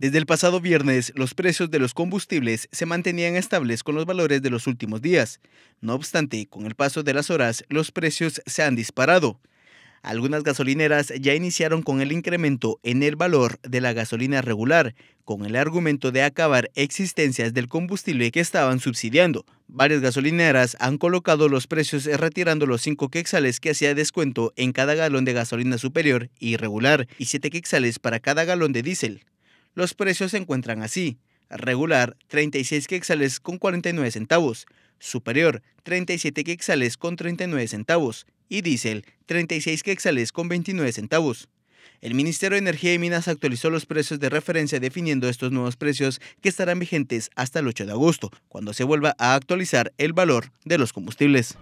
Desde el pasado viernes, los precios de los combustibles se mantenían estables con los valores de los últimos días. No obstante, con el paso de las horas, los precios se han disparado. Algunas gasolineras ya iniciaron con el incremento en el valor de la gasolina regular, con el argumento de acabar existencias del combustible que estaban subsidiando. Varias gasolineras han colocado los precios eh, retirando los 5 quexales que hacía descuento en cada galón de gasolina superior y regular y 7 quexales para cada galón de diésel. Los precios se encuentran así. Regular, 36 quexales con 49 centavos. Superior, 37 quexales con 39 centavos. Y diésel, 36 quexales con 29 centavos. El Ministerio de Energía y Minas actualizó los precios de referencia definiendo estos nuevos precios que estarán vigentes hasta el 8 de agosto, cuando se vuelva a actualizar el valor de los combustibles.